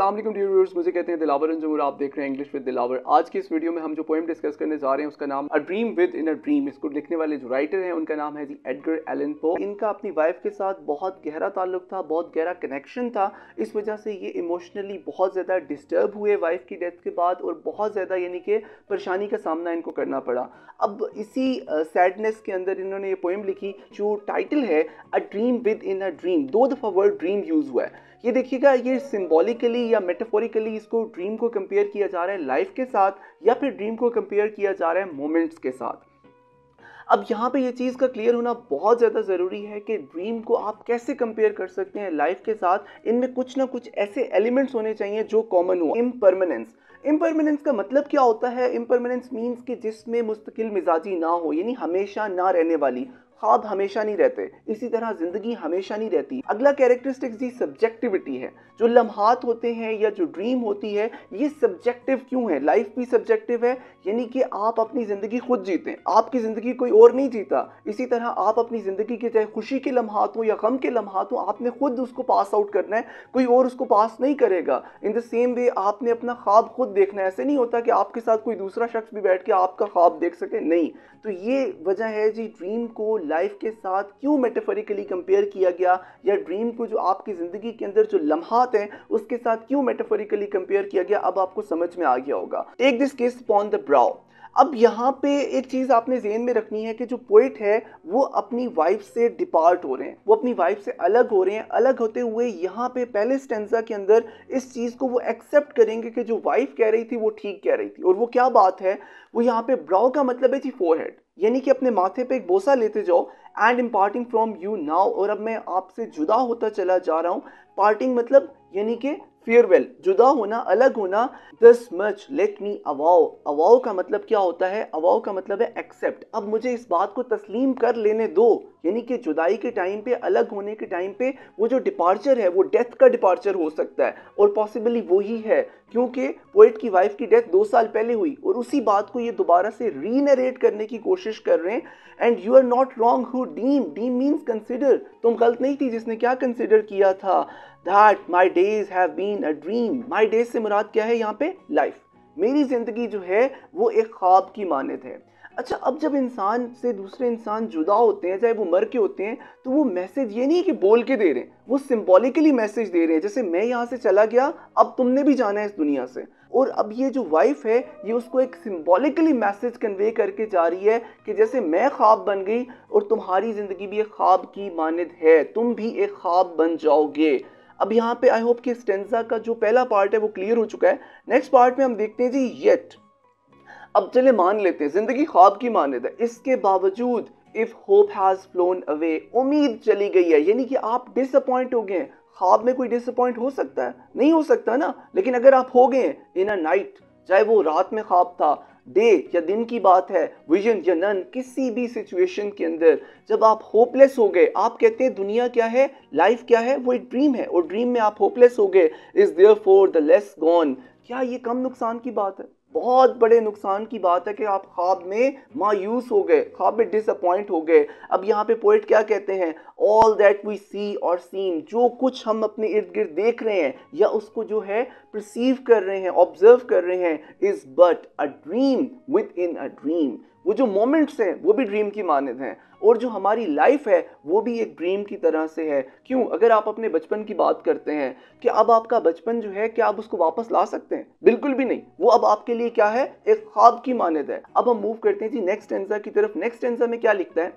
Aslam viewers मुझे कहते हैं दिलावर अंजुमर आप देख रहे हैं इंग्लिश विद दिलावर आज की इस वीडियो में हम जो पोइम डिस्कस करने जा रहे हैं उसका नाम a dream within a dream इसको लिखने वाले जो राइटर हैं उनका नाम है जी एडगर एलन पो इनका अपनी वाइफ के साथ बहुत गहरा ताल्लुक था बहुत गहरा कनेक्शन था इस वजह से ये इमोशनली बहुत ज़्यादा डिस्टर्ब हुए वाइफ की डेथ के बाद और बहुत ज़्यादा यानी कि परेशानी का सामना इनको करना पड़ा अब इसी सैडनेस uh, के अंदर इन्होंने ये पोएम लिखी जो टाइटल है a dream within a dream दो दफ़ा वर्ड ड्रीम यूज़ हुआ है ये देखिएगा ये सिम्बॉलिकली या मेटाफोरिकली इसको ड्रीम को कंपेयर किया जा रहा है लाइफ के साथ या फिर ड्रीम को कंपेयर किया जा रहा है मोमेंट्स के साथ अब यहाँ पे ये चीज़ का क्लियर होना बहुत ज़्यादा ज़रूरी है कि ड्रीम को आप कैसे कंपेयर कर सकते हैं लाइफ के साथ इनमें कुछ ना कुछ ऐसे एलिमेंट्स होने चाहिए जो कॉमन हो इम्परमेंस इम्परमेंस का मतलब क्या होता है इम्परमेंस मीन्स कि जिसमें मुस्तकिल मिजाजी ना हो यानी हमेशा ना रहने वाली ख्वाब हमेशा नहीं रहते इसी तरह जिंदगी हमेशा नहीं रहती अगला कैरेक्टरिस्टिक्स जी सब्जेक्टिविटी है जो लम्हात होते हैं या जो ड्रीम होती है ये सब्जेक्टिव क्यों है लाइफ भी सब्जेक्टिव है यानी कि आप अपनी ज़िंदगी खुद जीते हैं आपकी ज़िंदगी कोई और नहीं जीता इसी तरह आप अपनी ज़िंदगी के चाहे खुशी के लम्हात हों या गम के लम्हात हों आपने खुद उसको पास आउट करना है कोई और उसको पास नहीं करेगा इन द सेम वे आपने अपना ख्वाब खुद देखना है ऐसे नहीं होता कि आपके साथ कोई दूसरा शख्स भी बैठ के आपका ख्वाब देख सके नहीं तो ये वजह है जी ड्रीम को लाइफ के साथ क्यों मेटाफरिकली कंपेयर किया गया या ड्रीम को जो आपकी ज़िंदगी के अंदर जो लम्हात हैं उसके साथ क्यों मेटाफरिकली कंपेयर किया गया अब आपको समझ में आ गया होगा take this kiss upon the brow अब यहाँ पे एक चीज़ आपने जेन में रखनी है कि जो पोइट है वो अपनी वाइफ से डिपार्ट हो रहे हैं वो अपनी वाइफ से अलग हो रहे हैं अलग होते हुए यहाँ पे पहले स्टेंजा के अंदर इस चीज़ को वो एक्सेप्ट करेंगे कि जो वाइफ कह रही थी वो ठीक कह रही थी और वो क्या बात है वो यहाँ पे ब्राउ का मतलब है जी फोरहेड यानी कि अपने माथे पे एक बोसा लेते जाओ एंड इम पार्टिंग फ्रॉम यू नाउ और अब मैं आपसे जुदा होता चला जा रहा हूँ पार्टिंग मतलब यानी कि फेयरवेल जुदा होना अलग होना this much let me avow avow का मतलब क्या होता है अवाओ का मतलब है एक्सेप्ट अब मुझे इस बात को तस्लीम कर लेने दो यानी कि जुदाई के टाइम पे अलग होने के टाइम पे वो जो डिपार्चर है वो डेथ का डिपार्चर हो सकता है और पॉसिबली वो ही है क्योंकि पोइट की वाइफ की डेथ दो साल पहले हुई और उसी बात को ये दोबारा से रीनरेट करने की कोशिश कर रहे हैं and you are not wrong who deem deem means consider तुम गलत नहीं थी जिसने क्या कंसिडर किया था that my days have been a dream my days से मुराद क्या है यहाँ पे लाइफ मेरी ज़िंदगी जो है वो एक ख्वाब की मानद है अच्छा अब जब इंसान से दूसरे इंसान जुदा होते हैं चाहे वो मर के होते हैं तो वो मैसेज ये नहीं कि बोल के दे रहे हैं वो सिम्बॉलिकली मैसेज दे रहे हैं जैसे मैं यहाँ से चला गया अब तुमने भी जाना है इस दुनिया से और अब ये जो वाइफ है ये उसको एक सिम्बॉलिकली मैसेज कन्वे करके जा रही है कि जैसे मैं ख्वाब बन गई और तुम्हारी ज़िंदगी भी एक ख्वाब की मानद है तुम भी एक ख्वाब बन जाओगे अब यहाँ पे आई होप कि स्टेंजा का जो पहला पार्ट है वो क्लियर हो चुका है नेक्स्ट पार्ट में हम देखते हैं जी येट अब चले मान लेते हैं जिंदगी ख्वाब की मान लेते हैं इसके बावजूद if hope has flown away उम्मीद चली गई है यानी कि आप डिसअपॉइंट हो गए हैं ख्वाब में कोई डिसअपॉइंट हो सकता है नहीं हो सकता ना लेकिन अगर आप हो गए इन अ नाइट चाहे वो रात में ख्वाब था डे या दिन की बात है विजन या नन किसी भी सिचुएशन के अंदर जब आप होपलेस हो गए आप कहते हैं दुनिया क्या है लाइफ क्या है वो एक ड्रीम है और ड्रीम में आप होपलेस हो गए is therefore the less gone क्या ये कम नुकसान की बात है बहुत बड़े नुकसान की बात है कि आप ख्वाब में मायूस हो गए ख्वाब में डिसअपॉइंट हो गए अब यहाँ पे पोइट क्या कहते हैं ऑल दैट वी सी और सीन जो कुछ हम अपने इर्द गिर्द देख रहे हैं या उसको जो है परसीव कर रहे हैं ऑब्जर्व कर रहे हैं is but a dream within a dream वो जो मोमेंट्स हैं वो भी ड्रीम की मानद हैं और जो हमारी लाइफ है वो भी एक ड्रीम की तरह से है क्यों अगर आप अपने बचपन की बात करते हैं कि अब आपका बचपन जो है क्या आप उसको वापस ला सकते हैं बिल्कुल भी नहीं वो अब आपके लिए क्या है एक ख्वाब की मानद है अब हम मूव करते हैं जी नेक्स्ट एंसर की तरफ नेक्स्ट एंसर में क्या लिखता है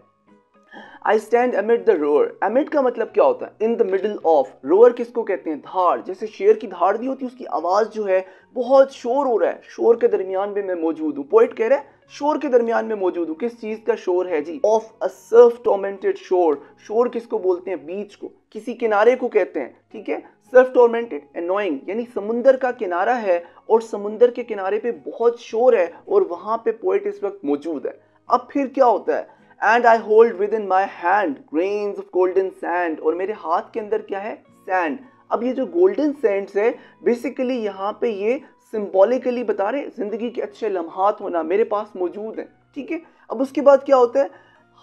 I stand amid the roar amid का मतलब क्या होता है in the middle of roar किसको कहते हैं धार जैसे शेर की धार दी होती है उसकी आवाज़ जो है बहुत शोर हो रहा है शोर के दरमियान में मैं मौजूद हूँ पोइट कह रहा है शोर के दरमियान में मौजूद हूँ किस चीज का शोर है जी ऑफ अ सर्फ टोमेंटेड शोर शोर किसको बोलते हैं बीच को किसी किनारे को कहते हैं ठीक है सर्फ टोमेंटेड एनोइंग यानी समुंदर का किनारा है और समुंदर के किनारे पे बहुत शोर है और वहाँ पे पोइट इस वक्त मौजूद है अब फिर क्या होता है and I hold within my hand grains of golden sand और मेरे हाथ के अंदर क्या है सैंड अब ये जो गोल्डन सैंड्स है बेसिकली यहाँ पे ये सिम्बॉलिकली बता रहे ज़िंदगी के अच्छे लम्हात होना मेरे पास मौजूद हैं ठीक है अब उसके बाद क्या होता है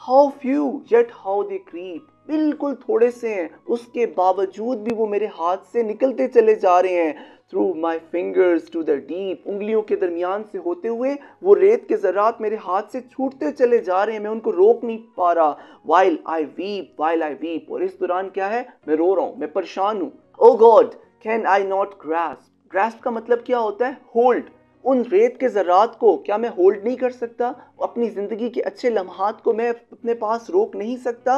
how few yet how they creep बिल्कुल थोड़े से हैं उसके बावजूद भी वो मेरे हाथ से निकलते चले जा रहे हैं through my fingers to the deep उंगलियों के दरमियान से होते हुए वो रेत के ज़रात मेरे हाथ से छूटते चले जा रहे हैं मैं उनको रोक नहीं पा रहा while I weep while I weep और इस दौरान क्या है मैं रो रहा हूँ मैं परेशान हूँ O God can I not grasp grasp का मतलब क्या होता है होल्ड उन रेत के ज़रात को क्या मैं होल्ड नहीं कर सकता अपनी ज़िंदगी के अच्छे लम्हात को मैं अपने पास रोक नहीं सकता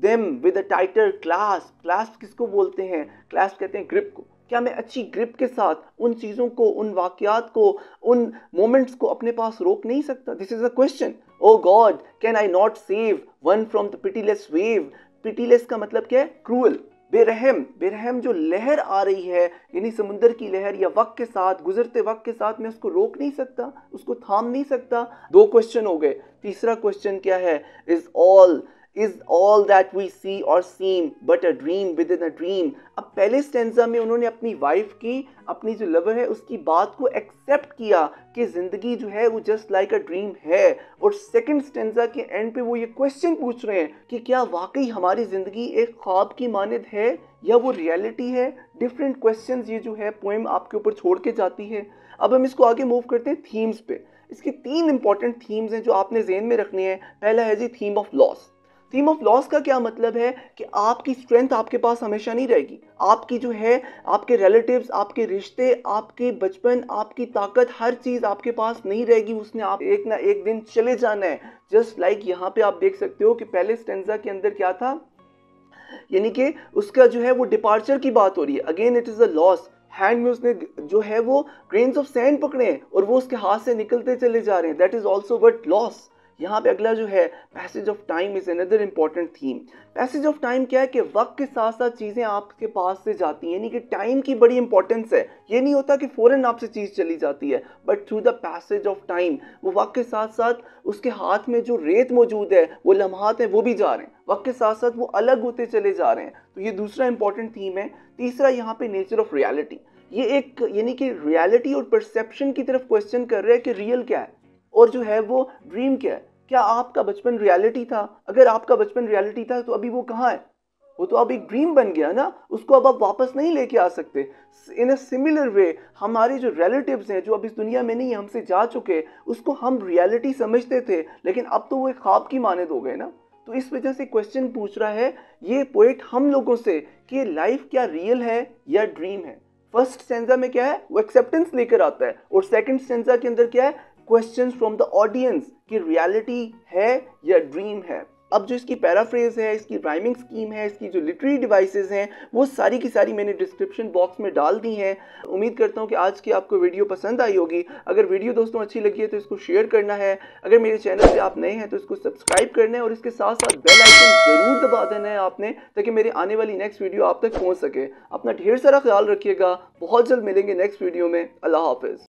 them with a tighter clasp clasp किसको बोलते हैं क्लास कहते हैं ग्रिप को क्या मैं अच्छी ग्रिप के साथ उन चीज़ों को उन वाक्यात को उन मोमेंट्स को अपने पास रोक नहीं सकता this is a question O God can I not save one from the pitiless wave pitiless का मतलब क्या है क्रूअल बेरहम बेरहम जो लहर आ रही है यानी समुंदर की लहर या वक्त के साथ गुजरते वक्त के साथ मैं उसको रोक नहीं सकता उसको थाम नहीं सकता दो क्वेश्चन हो गए तीसरा क्वेश्चन क्या है is all is all that we see or seem but a dream within a dream अब पहले स्टेंजा में उन्होंने अपनी वाइफ की अपनी जो लवर है उसकी बात को एक्सेप्ट किया कि ज़िंदगी जो है वो जस्ट लाइक अ ड्रीम है और सेकंड स्टेंजा के एंड पे वो ये क्वेश्चन पूछ रहे हैं कि क्या वाकई हमारी ज़िंदगी एक ख्वाब की मानद है या वो रियलिटी है डिफरेंट क्वेश्चन ये जो है पोएम आपके ऊपर छोड़ के जाती है अब हम इसको आगे मूव करते हैं थीम्स पे इसकी तीन इंपॉर्टेंट थीम्स हैं जो आपने जेन में रखनी है पहला है जी theme of loss theme of loss का क्या मतलब है कि आपकी स्ट्रेंथ आपके पास हमेशा नहीं रहेगी आपकी जो है आपके रिलेटिव्स आपके रिश्ते आपके बचपन आपकी ताकत हर चीज़ आपके पास नहीं रहेगी उसने आप एक ना एक दिन चले जाना है जस्ट लाइक like यहाँ पे आप देख सकते हो कि पहले स्टेंजा के अंदर क्या था यानी कि उसका जो है वो डिपार्चर की बात हो रही है again it is a loss hand में उसने जो है वो ग्रेन्स ऑफ सैंड पकड़े हैं और वो उसके हाथ से निकलते चले जा रहे हैं that is also what loss यहाँ पे अगला जो है passage of time is another important theme passage of time क्या है कि वक्त के साथ साथ चीज़ें आपके पास से जाती हैं यानी कि टाइम की बड़ी इंपॉर्टेंस है ये नहीं होता कि फ़ौरन आपसे चीज़ चली जाती है but through the passage of time वो वक्त के साथ साथ उसके हाथ में जो रेत मौजूद है वो लम्हात हैं वो भी जा रहे हैं वक्त के साथ साथ वो अलग होते चले जा रहे हैं तो ये दूसरा इंपॉर्टेंट थीम है तीसरा यहाँ पे नेचर ऑफ रियलिटी ये एक यानी कि रियलिटी और परसेप्शन की तरफ क्वेश्चन कर रहे हैं कि रियल क्या है और जो है वो ड्रीम क्या है क्या आपका बचपन रियलिटी था अगर आपका बचपन रियलिटी था तो अभी वो कहाँ है वो तो अब एक ड्रीम बन गया ना उसको अब आप वापस नहीं लेके आ सकते इन अ सिमिलर वे हमारे जो रिलेटिव्स हैं जो अब इस दुनिया में नहीं हमसे जा चुके उसको हम रियलिटी समझते थे लेकिन अब तो वो एक ख्वाब की मानद हो गए ना तो इस वजह से क्वेश्चन पूछ रहा है ये पोइट हम लोगों से कि लाइफ क्या रियल है या ड्रीम है फर्स्ट सेंजा में क्या है वो एक्सेप्टेंस लेकर आता है और सेकंड सेंजा के अंदर क्या है क्वेश्चंस फ्रॉम द ऑडियंस कि रियलिटी है या ड्रीम है अब जो इसकी पैराफ्रेज है इसकी राइमिंग स्कीम है इसकी जो लिटरेरी डिवाइसेस हैं वो सारी की सारी मैंने डिस्क्रिप्शन बॉक्स में डाल दी हैं उम्मीद करता हूँ कि आज की आपको वीडियो पसंद आई होगी अगर वीडियो दोस्तों अच्छी लगी है तो इसको शेयर करना है अगर मेरे चैनल पे आप नए हैं तो इसको सब्सक्राइब करना है और इसके साथ साथ बेल आइकन ज़रूर दबा देना है आपने ताकि मेरी आने वाली नेक्स्ट वीडियो आप तक पहुँच सके अपना ढेर सारा ख्याल रखिएगा बहुत जल्द मिलेंगे नेक्स्ट वीडियो में अल्लाह हाफिज़